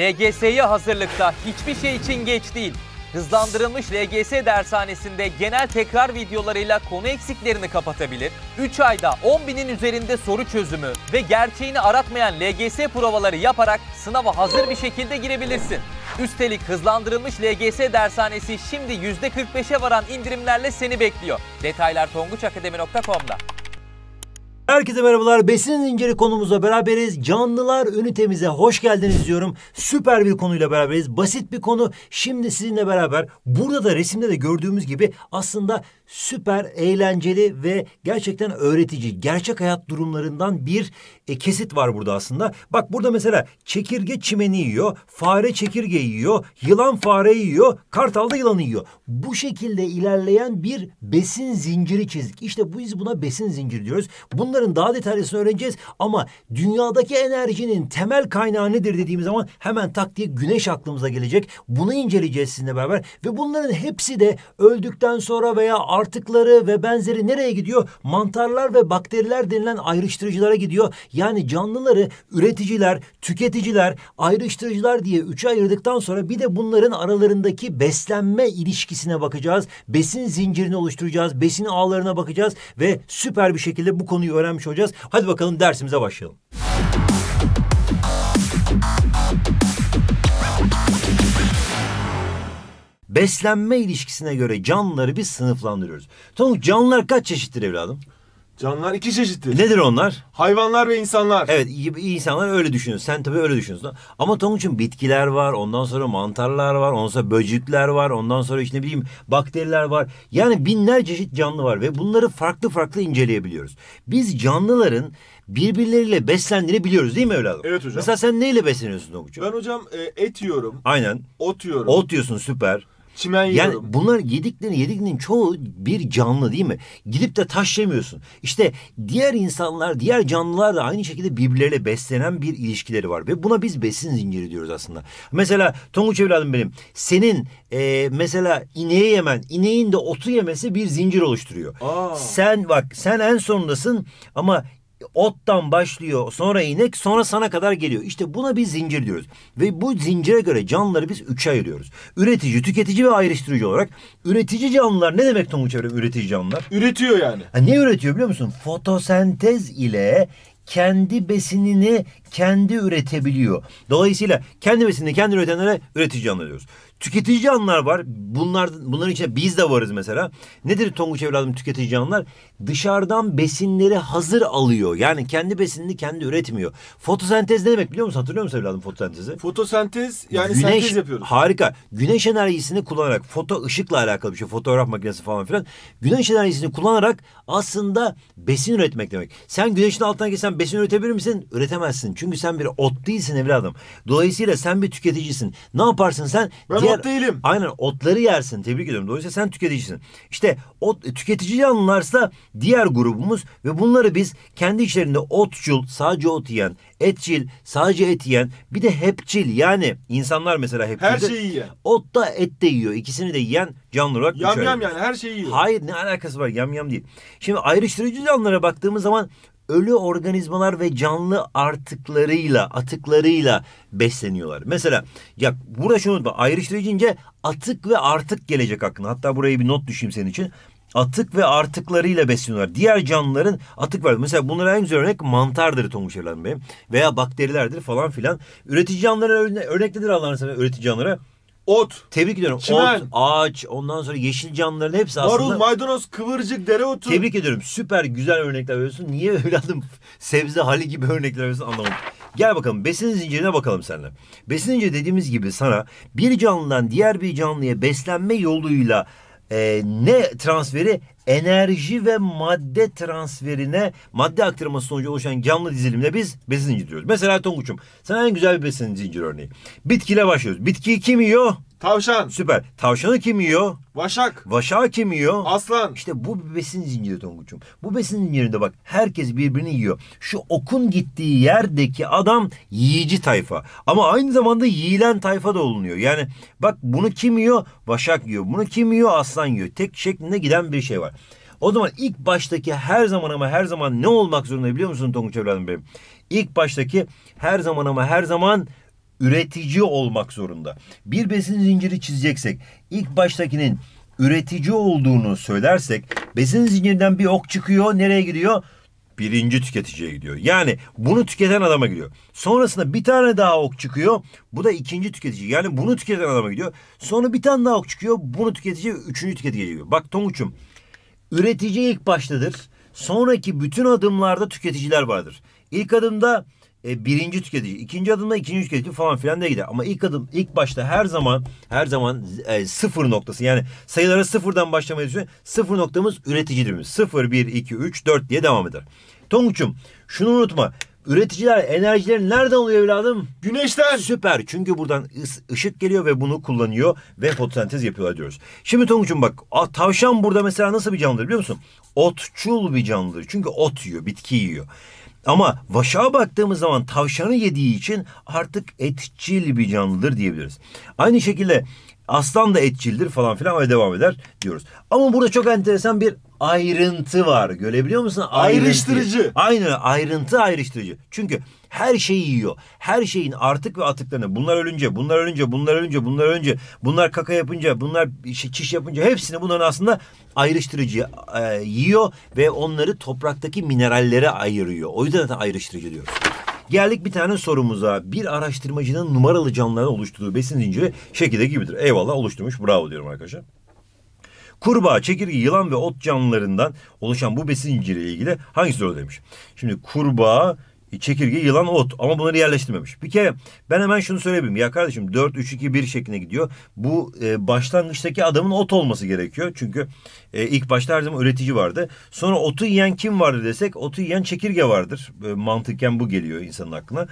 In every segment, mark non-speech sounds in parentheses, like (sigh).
LGS'ye hazırlıkta hiçbir şey için geç değil. Hızlandırılmış LGS dershanesinde genel tekrar videolarıyla konu eksiklerini kapatabilir, 3 ayda 10 binin üzerinde soru çözümü ve gerçeğini aratmayan LGS provaları yaparak sınava hazır bir şekilde girebilirsin. Üstelik hızlandırılmış LGS dershanesi şimdi %45'e varan indirimlerle seni bekliyor. Detaylar tonguçakademi.com'da. Herkese merhabalar. Besin zinciri konumuzla beraberiz. Canlılar ünitemize hoş geldiniz diyorum. Süper bir konuyla beraberiz. Basit bir konu. Şimdi sizinle beraber burada da resimde de gördüğümüz gibi aslında süper eğlenceli ve gerçekten öğretici gerçek hayat durumlarından bir e, kesit var burada aslında. Bak burada mesela çekirge çimeni yiyor, fare çekirge yiyor, yılan fare yiyor, kartal da yılanı yiyor. Bu şekilde ilerleyen bir besin zinciri çizdik. İşte biz buna besin zinciri diyoruz. Bunların daha detaylısını öğreneceğiz ama dünyadaki enerjinin temel kaynağı nedir dediğimiz zaman hemen tak diye güneş aklımıza gelecek. Bunu inceleyeceğiz sizinle beraber ve bunların hepsi de öldükten sonra veya artıkları ve benzeri nereye gidiyor? Mantarlar ve bakteriler denilen ayrıştırıcılara gidiyor. Yani canlıları üreticiler, tüketiciler, ayrıştırıcılar diye üçe ayırdıktan sonra bir de bunların aralarındaki beslenme ilişkisine bakacağız. Besin zincirini oluşturacağız, besin ağlarına bakacağız ve süper bir şekilde bu konuyu öğrenmiş olacağız. Hadi bakalım dersimize başlayalım. beslenme ilişkisine göre canlıları bir sınıflandırıyoruz. Tonuk canlılar kaç çeşittir evladım? Canlılar iki çeşittir. Nedir onlar? Hayvanlar ve insanlar. Evet insanlar öyle düşünüyor. Sen tabii öyle düşünüyorsun. Ama Tonguç'un bitkiler var. Ondan sonra mantarlar var. Ondan sonra böcekler var. Ondan sonra işte ne bileyim bakteriler var. Yani binlerce çeşit canlı var. Ve bunları farklı farklı inceleyebiliyoruz. Biz canlıların birbirleriyle beslendiğini biliyoruz değil mi evladım? Evet hocam. Mesela sen neyle besleniyorsun Tonguç'um? Ben hocam e, et yiyorum. Aynen. Ot yiyorum. Ot yiyorsun süper. Çimen yiyorum. Yani bunlar yediklerini yediklerinin çoğu bir canlı değil mi? Gidip de taş yemiyorsun. İşte diğer insanlar, diğer canlılar da aynı şekilde birbirleriyle beslenen bir ilişkileri var. Ve buna biz besin zinciri diyoruz aslında. Mesela Tonguç evladım benim. Senin e, mesela ineği yemen, ineğin de otu yemesi bir zincir oluşturuyor. Aa. Sen bak sen en sonundasın ama ottan başlıyor sonra inek sonra sana kadar geliyor. İşte buna bir zincir diyoruz. Ve bu zincire göre canlıları biz üçe ayırıyoruz. Üretici, tüketici ve ayrıştırıcı olarak. Üretici canlılar ne demek Tomu Çevre üretici canlılar? Üretiyor yani. Ha, ne üretiyor biliyor musun? Fotosentez ile kendi besinini kendi üretebiliyor. Dolayısıyla kendi besinde kendi üretenlere üretici canlı diyoruz. Tüketici canlılar var. Bunlar, bunların içinde biz de varız mesela. Nedir Tonguç evladım tüketici canlılar? Dışarıdan besinleri hazır alıyor. Yani kendi besinini kendi üretmiyor. Fotosentez ne demek biliyor musun? Hatırlıyor musun evladım fotosentezi? Fotosentez yani Güneş, sentez yapıyoruz. Harika. Güneş enerjisini kullanarak foto ışıkla alakalı bir şey. Fotoğraf makinesi falan filan. Güneş enerjisini kullanarak aslında besin üretmek demek. Sen güneşin altından geçsen besin üretebilir misin? Üretemezsin. Çünkü çünkü sen bir ot değilsin evladım. Dolayısıyla sen bir tüketicisin. Ne yaparsın sen? Ben diğer, ot değilim. Aynen otları yersin. Tebrik ediyorum. Dolayısıyla sen tüketicisin. İşte ot, tüketici canlılarsa diğer grubumuz ve bunları biz kendi içlerinde otçul, sadece ot yiyen, etçil, sadece et yiyen, bir de hepçil yani insanlar mesela hepçil. Her şeyi yiyen. Ot da et de yiyor. İkisini de yiyen canlı olarak Yam yam yani her şeyi yiyor. Hayır ne alakası var yam yam değil. Şimdi ayrıştırıcı canlılara baktığımız zaman ölü organizmalar ve canlı artıklarıyla, atıklarıyla besleniyorlar. Mesela ya burada şunu unutma ayrıştırıcınca atık ve artık gelecek aklına. Hatta buraya bir not düşeyim senin için. Atık ve artıklarıyla besleniyorlar. Diğer canlıların atık var. Mesela bunlara en güzel örnek mantardır Tonguç Erlan Bey. Veya bakterilerdir falan filan. Üretici canlılara örneklidir Allah'ın sana üretici canlılara. Ot. Tebrik ediyorum. Çimen. Ot, ağaç, ondan sonra yeşil canlıların hepsi aslında... Marul, maydanoz, kıvırcık, dereotu. Tebrik ediyorum. Süper güzel örnekler veriyorsun. Niye evladım sebze hali gibi örnekler veriyorsun anlamadım. Gel bakalım besin zincirine bakalım seninle. Besin zinciri dediğimiz gibi sana bir canlıdan diğer bir canlıya beslenme yoluyla e, ne transferi enerji ve madde transferine madde aktarması sonucu oluşan canlı dizilimde biz besin zinciriyoruz. Mesela Tonguç'um sana en güzel bir besin zinciri örneği. Bitkiyle başlıyoruz. Bitkiyi kim yiyor? Tavşan. Süper. Tavşanı kim yiyor? Vaşak. Vaşağı kim yiyor? Aslan. İşte bu bir besin zinciri Tonguç'um. Bu besin zincirinde bak herkes birbirini yiyor. Şu okun gittiği yerdeki adam yiyici tayfa. Ama aynı zamanda yiyilen tayfa da olunuyor. Yani bak bunu kim yiyor? Vaşak yiyor. Bunu kim yiyor? Aslan yiyor. Tek şeklinde giden bir şey var. O zaman ilk baştaki her zaman ama her zaman ne olmak zorunda biliyor musun Tonguç evladım benim? İlk baştaki her zaman ama her zaman üretici olmak zorunda. Bir besin zinciri çizeceksek ilk baştakinin üretici olduğunu söylersek besin zincirinden bir ok çıkıyor nereye gidiyor? birinci tüketiciye gidiyor. Yani bunu tüketen adama gidiyor. Sonrasında bir tane daha ok çıkıyor. Bu da ikinci tüketici. Yani bunu tüketen adama gidiyor. Sonra bir tane daha ok çıkıyor. Bunu tüketici üçüncü tüketiciye gidiyor. Bak Tonguç'um Üretici ilk baştadır. Sonraki bütün adımlarda tüketiciler vardır. İlk adımda e, birinci tüketici, ikinci adımda ikinci tüketici falan filan da gider. Ama ilk adım ilk başta her zaman her zaman e, sıfır noktası yani sayılara sıfırdan başlamayı düşünün. Sıfır noktamız üreticidirimiz. Sıfır, bir, iki, üç, dört diye devam eder. Tonguç'um şunu unutma. Üreticiler enerjileri nereden oluyor evladım? Güneşten. Süper. Çünkü buradan ışık geliyor ve bunu kullanıyor ve fotosentez yapıyorlar diyoruz. Şimdi Tonguç'um bak tavşan burada mesela nasıl bir canlıdır biliyor musun? Otçul bir canlıdır. Çünkü ot yiyor, bitki yiyor. Ama vaşağa baktığımız zaman tavşanı yediği için artık etçil bir canlıdır diyebiliriz. Aynı şekilde Aslan da etçildir falan filan öyle devam eder diyoruz. Ama burada çok enteresan bir ayrıntı var. Görebiliyor musun? Ayrıntı. Ayrıştırıcı. Aynen ayrıntı ayrıştırıcı. Çünkü her şeyi yiyor. Her şeyin artık ve atıklarını bunlar ölünce, bunlar ölünce, bunlar ölünce, bunlar ölünce, bunlar kaka yapınca, bunlar çiş yapınca hepsini bunların aslında ayrıştırıcı e, yiyor ve onları topraktaki minerallere ayırıyor. O yüzden zaten ayrıştırıcı diyoruz. Geldik bir tane sorumuza. Bir araştırmacının numaralı canlıların oluşturduğu besin zinciri şekilde gibidir. Eyvallah oluşturmuş. Bravo diyorum arkadaşlar. Kurbağa, çekirge, yılan ve ot canlılarından oluşan bu besin zinciri ile ilgili hangisi doğru demiş. Şimdi kurbağa, Çekirge, yılan, ot ama bunları yerleştirmemiş. Bir kere ben hemen şunu söyleyeyim. Ya kardeşim 4-3-2-1 şeklinde gidiyor. Bu e, başlangıçtaki adamın ot olması gerekiyor. Çünkü e, ilk başta her zaman üretici vardı. Sonra otu yiyen kim vardı desek otu yiyen çekirge vardır. E, mantıken bu geliyor insanın aklına.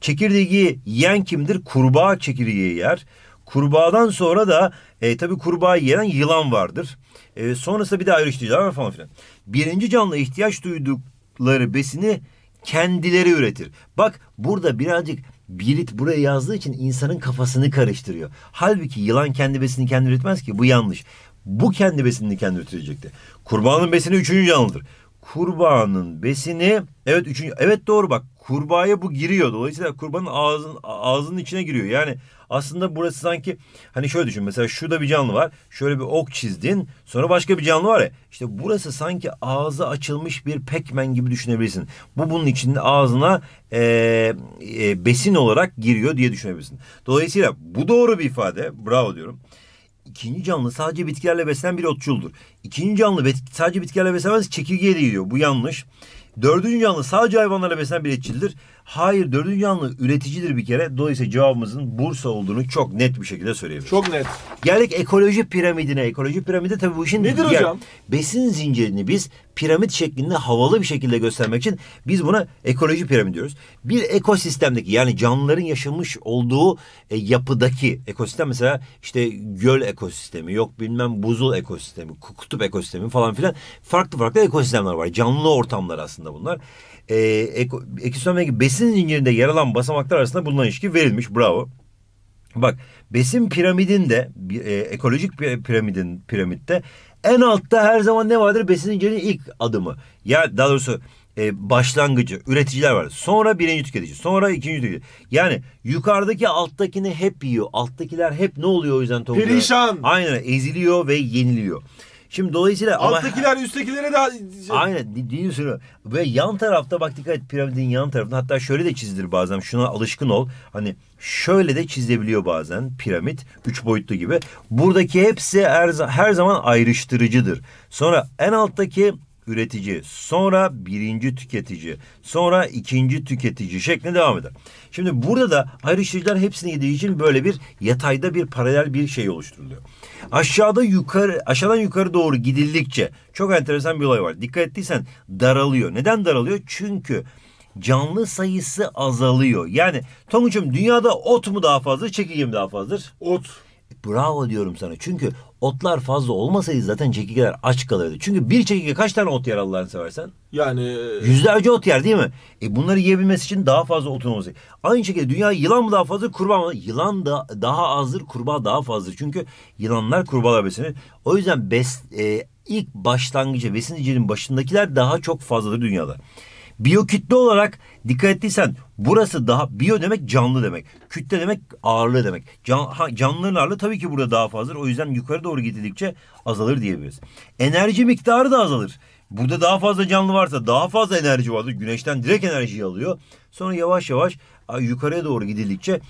Çekirdeği yiyen kimdir? Kurbağa çekirgeyi yer. Kurbağadan sonra da e, tabi kurbağa yiyen yılan vardır. E, sonrasında bir de ayrıştırıcılar falan filan. Birinci canlı ihtiyaç duydukları besini kendileri üretir. Bak burada birazcık Birit buraya yazdığı için insanın kafasını karıştırıyor. Halbuki yılan kendi besini kendi üretmez ki bu yanlış. Bu kendi besini kendi üretecekti. Kurbanın besini üçüncü canlıdır kurbanın besini evet üçüncü evet doğru bak kurbağaya bu giriyor. Dolayısıyla kurbanın ağzın ağzının içine giriyor. Yani aslında burası sanki hani şöyle düşün mesela şurada bir canlı var. Şöyle bir ok çizdin. Sonra başka bir canlı var ya. İşte burası sanki ağzı açılmış bir pekmen gibi düşünebilirsin. Bu bunun içinde ağzına e, e, besin olarak giriyor diye düşünebilirsin. Dolayısıyla bu doğru bir ifade. Bravo diyorum ikinci canlı sadece bitkilerle beslenen bir otçuldur. İkinci canlı sadece bitkilerle beslenmez çekirgeye de yiyor. Bu yanlış. Dördüncü canlı sadece hayvanlarla beslenen bir etçildir. Hayır dördüncü canlı üreticidir bir kere. Dolayısıyla cevabımızın Bursa olduğunu çok net bir şekilde söyleyebiliriz. Çok net. Geldik ekoloji piramidine. Ekoloji piramidi tabii bu işin... Nedir diğer, hocam? Besin zincirini biz piramit şeklinde havalı bir şekilde göstermek için biz buna ekoloji piramidi diyoruz. Bir ekosistemdeki yani canlıların yaşamış olduğu e, yapıdaki ekosistem mesela işte göl ekosistemi yok bilmem buzul ekosistemi, kutup ekosistemi falan filan farklı farklı ekosistemler var. Canlı ortamlar aslında bunlar. E, ekosistemdeki besin zincirinde yer alan basamaklar arasında bulunan ilişki verilmiş. Bravo. Bak besin piramidinde e, ekolojik piramidin piramitte en altta her zaman ne vardır? Besin zincirinin ilk adımı. Ya daha doğrusu e, başlangıcı üreticiler var. Sonra birinci tüketici, sonra ikinci tüketici. Yani yukarıdaki alttakini hep yiyor. Alttakiler hep ne oluyor o yüzden toplu Perişan. Aynen eziliyor ve yeniliyor. Şimdi dolayısıyla alttakiler ama, üsttekilere de aynen değil Ve yan tarafta bak dikkat et piramidin yan tarafında hatta şöyle de çizilir bazen. Şuna alışkın ol. Hani şöyle de çizilebiliyor bazen piramit üç boyutlu gibi. Buradaki hepsi her, her zaman ayrıştırıcıdır. Sonra en alttaki üretici, sonra birinci tüketici, sonra ikinci tüketici şeklinde devam eder. Şimdi burada da ayrıştırıcılar hepsini yediği için böyle bir yatayda bir paralel bir şey oluşturuluyor. Aşağıda yukarı aşağıdan yukarı doğru gidildikçe çok enteresan bir olay var. Dikkat ettiysen daralıyor. Neden daralıyor? Çünkü canlı sayısı azalıyor. Yani Tonguç'um dünyada ot mu daha fazla, çekirge mi daha fazladır? Ot bravo diyorum sana. Çünkü otlar fazla olmasaydı zaten çekirgeler aç kalırdı. Çünkü bir çekirge kaç tane ot yer Allah'ını seversen? Yani... E, Yüzlerce ot yer değil mi? E bunları yiyebilmesi için daha fazla otun olması. Aynı şekilde dünya yılan mı daha fazla kurbağa mı? Yılan da daha azdır kurbağa daha fazla. Çünkü yılanlar kurbağalar besini. O yüzden bes, e, ilk başlangıcı besin zincirinin başındakiler daha çok fazladır dünyada. Biyo kütle olarak dikkat ettiysen burası daha biyo demek canlı demek. Kütle demek ağırlığı demek. Can, ha, canlının ağırlığı tabii ki burada daha fazladır. O yüzden yukarı doğru gidildikçe azalır diyebiliriz. Enerji miktarı da azalır. Burada daha fazla canlı varsa daha fazla enerji vardır. Güneşten direkt enerjiyi alıyor. Sonra yavaş yavaş yukarıya doğru gidildikçe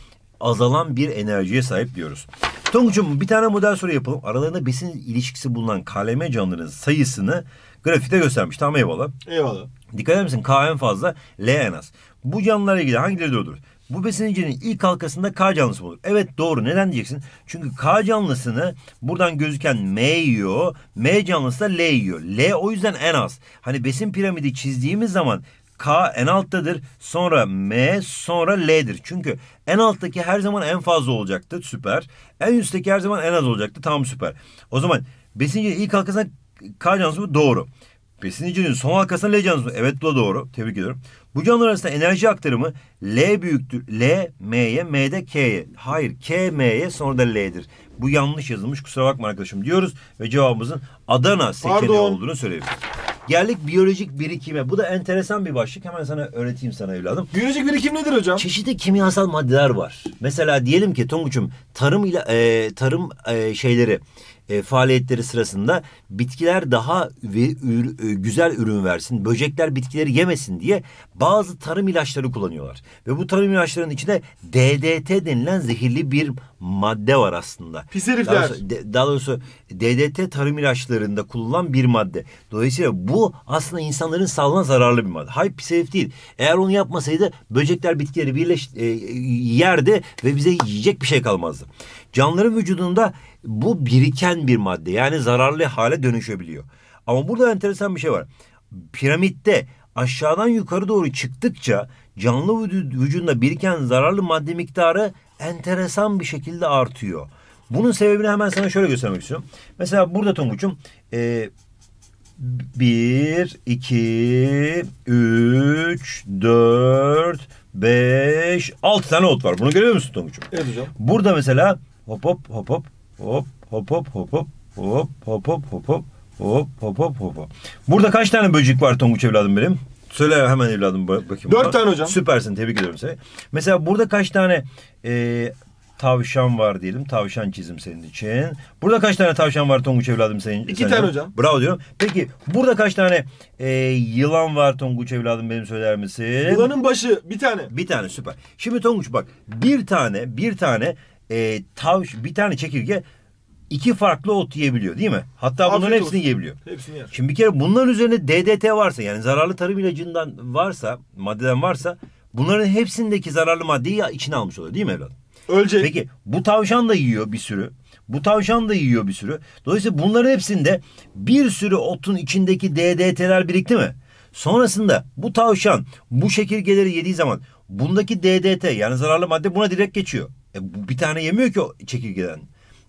azalan bir enerjiye sahip diyoruz. Tonguç'um bir tane model soru yapalım. Aralarında besin ilişkisi bulunan KLM canlıların sayısını grafikte göstermiş. Tamam eyvallah. Eyvallah. Dikkat eder misin? K en fazla, L en az. Bu canlılara ilgili hangileri doğrudur? Bu besinecenin ilk halkasında K canlısı bulunur. Evet doğru. Neden diyeceksin? Çünkü K canlısını buradan gözüken M yiyor. M canlısı da L yiyor. L o yüzden en az. Hani besin piramidi çizdiğimiz zaman K en alttadır. Sonra M sonra L'dir. Çünkü en alttaki her zaman en fazla olacaktı. Süper. En üstteki her zaman en az olacaktı. Tam süper. O zaman besincenin ilk halkasında K canlısı bu doğru. Besinici'nin son halkasına L canlısı. Evet bu da doğru. Tebrik ediyorum. Bu canlılar arasında enerji aktarımı L büyüktür. L M'ye, M'de K'ye. Hayır K M'ye sonra da L'dir. Bu yanlış yazılmış kusura bakma arkadaşım diyoruz. Ve cevabımızın Adana seçeneği Pardon. olduğunu söyleyebiliriz. Geldik biyolojik birikime. Bu da enteresan bir başlık. Hemen sana öğreteyim sana evladım. Biyolojik birikim nedir hocam? Çeşitli kimyasal maddeler var. Mesela diyelim ki Tonguç'um tarım ile tarım e, şeyleri e, faaliyetleri sırasında bitkiler daha ve ür, e, güzel ürün versin, böcekler bitkileri yemesin diye bazı tarım ilaçları kullanıyorlar. Ve bu tarım ilaçlarının içinde DDT denilen zehirli bir madde var aslında. Pis herifler. Daha doğrusu, de, daha doğrusu DDT tarım ilaçlarında kullanılan bir madde. Dolayısıyla bu aslında insanların sağlığına zararlı bir madde. Hayır pis herif değil. Eğer onu yapmasaydı böcekler bitkileri birleş, e, e yerdi ve bize yiyecek bir şey kalmazdı. Canlıların vücudunda bu biriken bir madde. Yani zararlı hale dönüşebiliyor. Ama burada enteresan bir şey var. Piramitte aşağıdan yukarı doğru çıktıkça canlı vücudunda biriken zararlı madde miktarı enteresan bir şekilde artıyor. Bunun sebebini hemen sana şöyle göstermek istiyorum. Mesela burada Tonguç'um e, 1, 2, 3, 4, 5, 6 tane ot var. Bunu görüyor musun Tonguç'um? Evet hocam. Burada mesela hop hop hop hop Hop hop hop hop hop hop hop hop hop hop hop hop hop hop. Burada kaç tane böcek var Tonguç evladım benim? Söyle hemen evladım bakayım. Dört tane hocam. Süpersin tebrik ediyorum seni. Mesela burada kaç tane e, tavşan var diyelim. Tavşan çizim senin için. Burada kaç tane tavşan var Tonguç evladım senin için? İki sence? tane hocam. Bravo diyorum. Peki burada kaç tane e, yılan var Tonguç evladım benim söyler misin? Yılanın başı bir tane. Bir tane süper. Şimdi Tonguç bak bir tane bir tane e, tavş bir tane çekirge iki farklı ot yiyebiliyor değil mi? Hatta Afiyet bunların hepsini olsun. yiyebiliyor. Hepsini yer. Şimdi bir kere bunların üzerine DDT varsa yani zararlı tarım ilacından varsa maddeden varsa bunların hepsindeki zararlı maddeyi içine almış oluyor değil mi evladım? Ölecek. Peki bu tavşan da yiyor bir sürü. Bu tavşan da yiyor bir sürü. Dolayısıyla bunların hepsinde bir sürü otun içindeki DDT'ler birikti mi? Sonrasında bu tavşan bu şekilgeleri yediği zaman bundaki DDT yani zararlı madde buna direkt geçiyor. E, bir tane yemiyor ki o çekirgeden.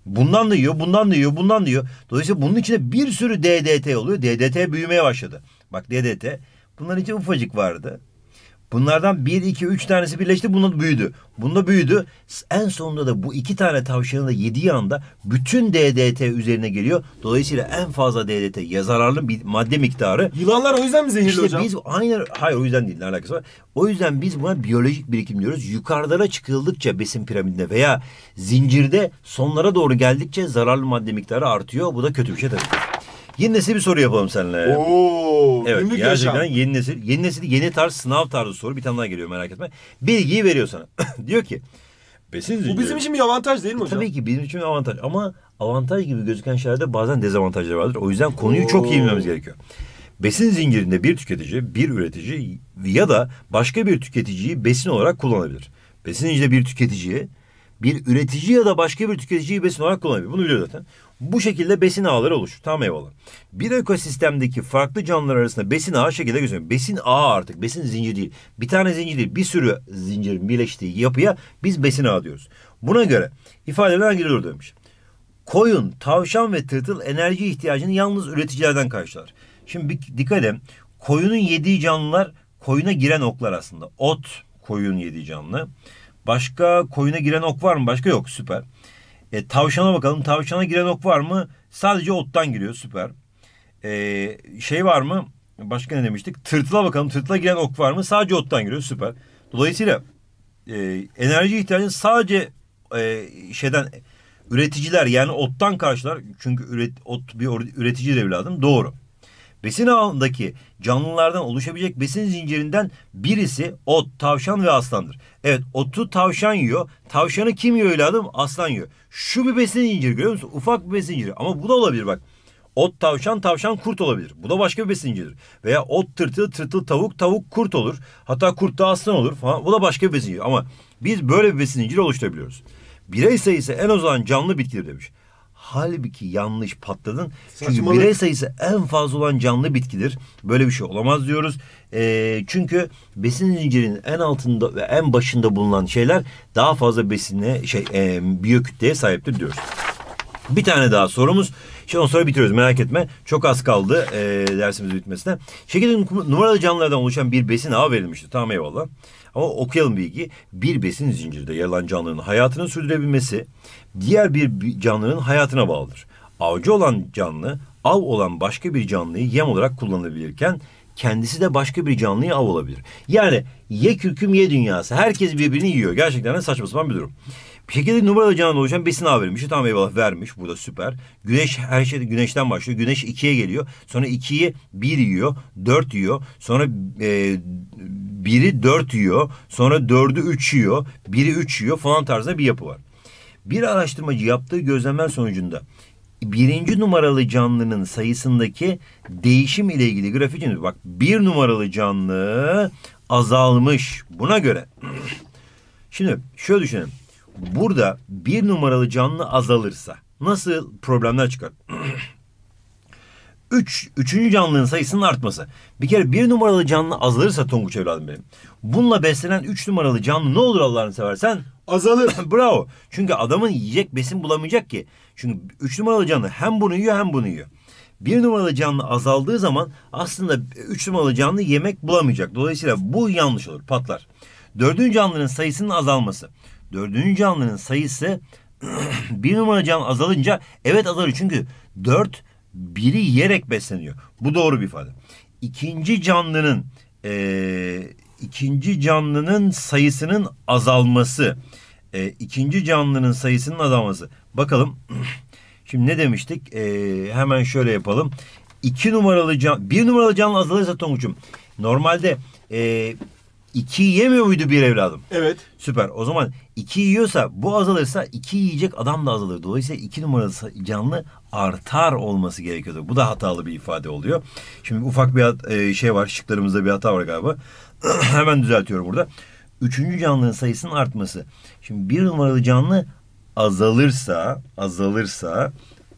Bundan da yiyor, bundan da yiyor, bundan da yiyor. Dolayısıyla bunun içinde bir sürü DDT oluyor. DDT büyümeye başladı. Bak DDT bunların içinde ufacık vardı. Bunlardan bir, iki, üç tanesi birleşti. Bunda büyüdü. Bunda büyüdü. En sonunda da bu iki tane tavşanın da yediği anda bütün DDT üzerine geliyor. Dolayısıyla en fazla DDT ya zararlı bir madde miktarı. Yılanlar o yüzden mi zehirli işte hocam? Biz aynı, hayır o yüzden değil. Ne alakası var? O yüzden biz buna biyolojik birikim diyoruz. Yukarılara çıkıldıkça besin piramidinde veya zincirde sonlara doğru geldikçe zararlı madde miktarı artıyor. Bu da kötü bir şey tabii. Yeni nesil bir soru yapalım seninle. Oo, evet, günlük gerçekten yaşam. yeni nesil. Yeni nesil yeni tarz sınav tarzı soru. Bir tane daha geliyor merak etme. Bilgiyi veriyor sana. (laughs) diyor ki besin zinciri. Bu bizim için bir avantaj değil mi e, hocam? Tabii ki bizim için bir avantaj ama avantaj gibi gözüken şeylerde bazen dezavantajları vardır. O yüzden konuyu Oo. çok iyi bilmemiz gerekiyor. Besin zincirinde bir tüketici, bir üretici ya da başka bir tüketiciyi besin olarak kullanabilir. Besin zincirinde bir tüketiciye bir üretici ya da başka bir tüketiciyi besin olarak kullanabilir. Bunu biliyor zaten. Bu şekilde besin ağları oluşur. Tam eyvallah. Bir ekosistemdeki farklı canlılar arasında besin ağı şekilde gözüküyor. Besin ağı artık. Besin zinciri değil. Bir tane zincir değil. Bir sürü zincirin birleştiği yapıya biz besin ağı diyoruz. Buna göre ifadeler hangi demiş. Koyun, tavşan ve tırtıl enerji ihtiyacını yalnız üreticilerden karşılar. Şimdi bir dikkat edin. Koyunun yediği canlılar koyuna giren oklar aslında. Ot koyun yediği canlı. Başka koyuna giren ok var mı? Başka yok. Süper. E, tavşana bakalım. Tavşana giren ok var mı? Sadece ottan giriyor. Süper. E, şey var mı? Başka ne demiştik? Tırtıla bakalım. Tırtıla giren ok var mı? Sadece ottan giriyor. Süper. Dolayısıyla e, enerji ihtiyacını sadece e, şeyden üreticiler yani ottan karşılar. Çünkü üret, ot bir üretici lazım. Doğru. Besin ağındaki canlılardan oluşabilecek besin zincirinden birisi ot, tavşan ve aslandır. Evet otu tavşan yiyor. Tavşanı kim yiyor evladım? Aslan yiyor. Şu bir besin zinciri görüyor musun? Ufak bir besin zinciri. Ama bu da olabilir bak. Ot tavşan, tavşan kurt olabilir. Bu da başka bir besin zinciridir. Veya ot tırtıl, tırtıl tavuk, tavuk kurt olur. Hatta kurt da aslan olur falan. Bu da başka bir besin zinciri. Ama biz böyle bir besin zinciri oluşturabiliyoruz. Birey sayısı en azından canlı bitkidir demiş. Halbuki yanlış patladın. Çünkü birey sayısı en fazla olan canlı bitkidir. Böyle bir şey olamaz diyoruz. E, çünkü besin zincirinin en altında ve en başında bulunan şeyler daha fazla besine şey e, biyokütleye sahiptir diyoruz. Bir tane daha sorumuz. Şimdi sonra bitiriyoruz merak etme. Çok az kaldı e, dersimiz bitmesine. Şekilde numaralı canlılardan oluşan bir besin ağı verilmişti. Tamam eyvallah. Ama okuyalım bilgi. Bir besin zincirde yer alan canlının hayatını sürdürebilmesi diğer bir canlının hayatına bağlıdır. Avcı olan canlı av olan başka bir canlıyı yem olarak kullanabilirken kendisi de başka bir canlıyı av olabilir. Yani ye kürküm ye dünyası. Herkes birbirini yiyor. Gerçekten de saçma sapan bir durum. Bir şekilde numaralı canlıdan oluşan besin A vermiş, Tamam eyvallah vermiş. Burada süper. Güneş her şey güneşten başlıyor. Güneş ikiye geliyor. Sonra ikiyi bir yiyor. Dört yiyor. Sonra e, biri dört yiyor. Sonra dördü üç yiyor. Biri üç yiyor falan tarzda bir yapı var. Bir araştırmacı yaptığı gözlemler sonucunda birinci numaralı canlının sayısındaki değişim ile ilgili grafiğimiz bak bir numaralı canlı azalmış buna göre. (clears throat) Şimdi şöyle düşünelim burada bir numaralı canlı azalırsa nasıl problemler çıkar? Üç, üçüncü canlının sayısının artması. Bir kere bir numaralı canlı azalırsa Tonguç evladım benim. Bununla beslenen üç numaralı canlı ne olur Allah'ını seversen? Azalır. (laughs) Bravo. Çünkü adamın yiyecek besin bulamayacak ki. Çünkü üç numaralı canlı hem bunu yiyor hem bunu yiyor. Bir numaralı canlı azaldığı zaman aslında üç numaralı canlı yemek bulamayacak. Dolayısıyla bu yanlış olur patlar. Dördüncü canlının sayısının azalması. Dördüncü canlının sayısı (clears throat) bir numara canlı azalınca evet azalıyor. Çünkü dört biri yiyerek besleniyor. Bu doğru bir ifade. İkinci canlının e, ikinci canlının sayısının azalması. E, ikinci canlının sayısının azalması. Bakalım. (clears throat) Şimdi ne demiştik? E, hemen şöyle yapalım. İki numaralı canlı bir numaralı canlı azalırsa Tonguç'um. Normalde e, iki yemiyor muydu bir evladım? Evet. Süper. O zaman 2 yiyorsa bu azalırsa iki yiyecek adam da azalır. Dolayısıyla iki numaralı canlı artar olması gerekiyordu. Bu da hatalı bir ifade oluyor. Şimdi ufak bir e, şey var şıklarımızda bir hata var galiba. (clears throat) Hemen düzeltiyorum burada. Üçüncü canlının sayısının artması. Şimdi bir numaralı canlı azalırsa azalırsa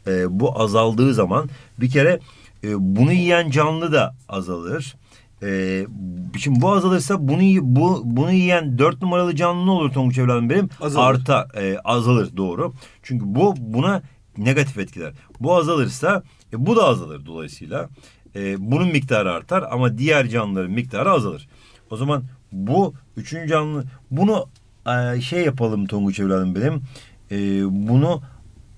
e, bu azaldığı zaman bir kere e, bunu yiyen canlı da azalır. Ee, şimdi bu azalırsa bunu bu bunu yiyen dört numaralı canlı ne olur Tonguç evladım benim? Azalır. Arta e, azalır doğru. Çünkü bu buna negatif etkiler. Bu azalırsa e, bu da azalır dolayısıyla. E, bunun miktarı artar ama diğer canlıların miktarı azalır. O zaman bu üçüncü canlı bunu e, şey yapalım Tonguç evladım benim. E, bunu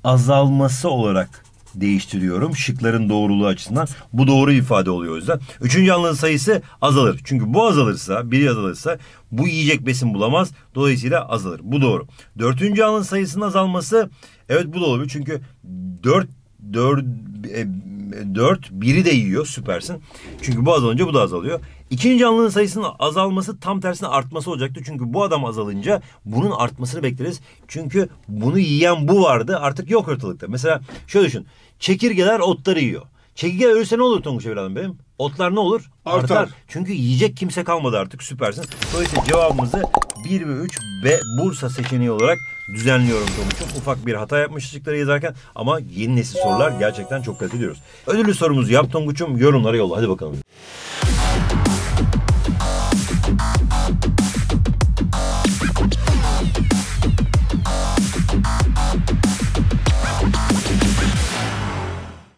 azalması olarak değiştiriyorum. Şıkların doğruluğu açısından bu doğru ifade oluyor o yüzden. Üçüncü anlının sayısı azalır. Çünkü bu azalırsa, biri azalırsa bu yiyecek besin bulamaz. Dolayısıyla azalır. Bu doğru. Dördüncü anın sayısının azalması evet bu da olabilir. Çünkü dört, dört, e, dört biri de yiyor süpersin. Çünkü bu azalınca bu da azalıyor. İkinci canlının sayısının azalması tam tersine artması olacaktı. Çünkü bu adam azalınca bunun artmasını bekleriz. Çünkü bunu yiyen bu vardı artık yok ortalıkta. Mesela şöyle düşün. Çekirgeler otları yiyor. Çekirge ölse ne olur Tonguç evladım benim? Otlar ne olur? Artar. Artar. Çünkü yiyecek kimse kalmadı artık süpersin. Dolayısıyla cevabımızı 1 ve 3 B Bursa seçeneği olarak düzenliyorum Tonguç'um. Ufak bir hata yapmış yazarken ama yeni nesil sorular gerçekten çok kaliteli diyoruz. Ödüllü sorumuzu yap Tonguç'um yorumlara yolla hadi bakalım.